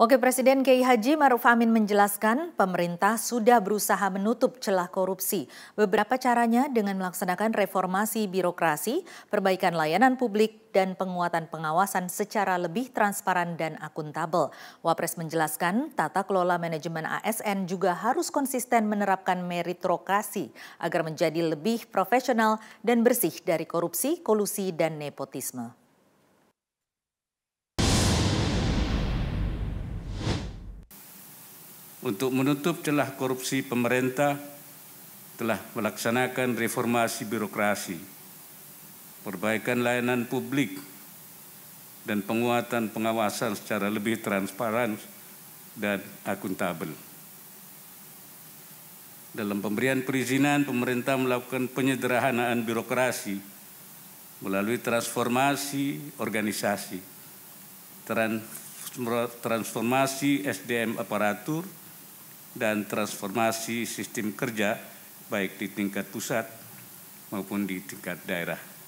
Wakil Presiden KI Haji Maruf Amin menjelaskan pemerintah sudah berusaha menutup celah korupsi. Beberapa caranya dengan melaksanakan reformasi birokrasi, perbaikan layanan publik, dan penguatan pengawasan secara lebih transparan dan akuntabel. Wapres menjelaskan tata kelola manajemen ASN juga harus konsisten menerapkan meritokrasi agar menjadi lebih profesional dan bersih dari korupsi, kolusi, dan nepotisme. untuk menutup celah korupsi pemerintah telah melaksanakan reformasi birokrasi, perbaikan layanan publik, dan penguatan pengawasan secara lebih transparan dan akuntabel. Dalam pemberian perizinan, pemerintah melakukan penyederhanaan birokrasi melalui transformasi organisasi, transformasi SDM aparatur, dan transformasi sistem kerja baik di tingkat pusat maupun di tingkat daerah.